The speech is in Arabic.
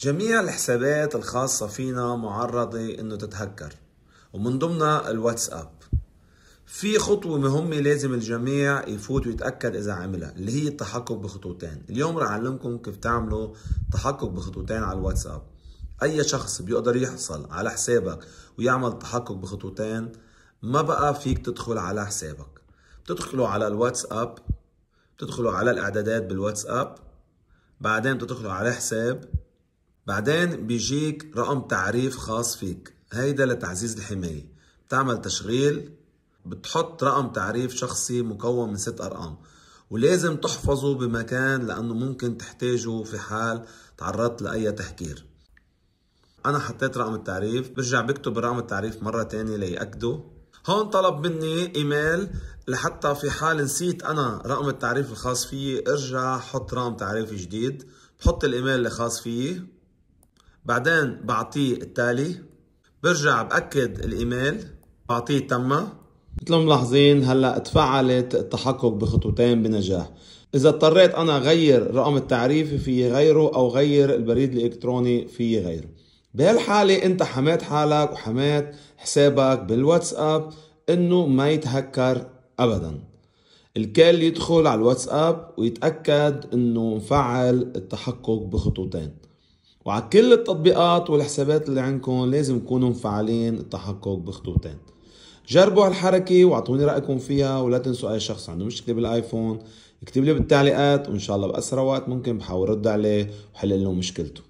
جميع الحسابات الخاصة فينا معرضة انه تتهكر ومن ضمنها الواتساب في خطوة مهمة لازم الجميع يفوت ويتأكد إذا عملها اللي هي التحقق بخطوتين اليوم رح أعلمكم كيف تعملوا تحقق بخطوتين على الواتساب أي شخص بيقدر يحصل على حسابك ويعمل تحقق بخطوتين ما بقى فيك تدخل على حسابك بتدخلوا على الواتساب بتدخلوا على الإعدادات بالواتساب بعدين بتدخلوا على حساب بعدين بيجيك رقم تعريف خاص فيك هيدا لتعزيز الحماية بتعمل تشغيل بتحط رقم تعريف شخصي مكون من ست أرقام ولازم تحفظه بمكان لأنه ممكن تحتاجه في حال تعرضت لأي تهكير أنا حطيت رقم التعريف برجع بكتب رقم التعريف مرة تانية ليأكده هون طلب مني إيميل لحتى في حال نسيت أنا رقم التعريف الخاص فيي ارجع حط رقم تعريف جديد بحط الإيميل الخاص فيي بعدين بعطيه التالي برجع باكد الايميل بعطيه تمه مثل ما ملاحظين هلا تفعلت التحقق بخطوتين بنجاح اذا اضطريت انا غير رقم التعريف في غيره او غير البريد الالكتروني في غيره بهالحاله انت حميت حالك وحميت حسابك بالواتساب انه ما يتهكر ابدا الكل يدخل على الواتساب ويتاكد انه مفعل التحقق بخطوتين وعلى كل التطبيقات والحسابات اللي عندكم لازم تكونوا مفعلين التحقق بخطوتين جربوا هالحركة واعطوني رأيكم فيها ولا تنسوا أي شخص عنده مشكلة بالآيفون اكتب لي بالتعليقات وإن شاء الله بأسرع وقت ممكن بحاول رد عليه وحل له مشكلته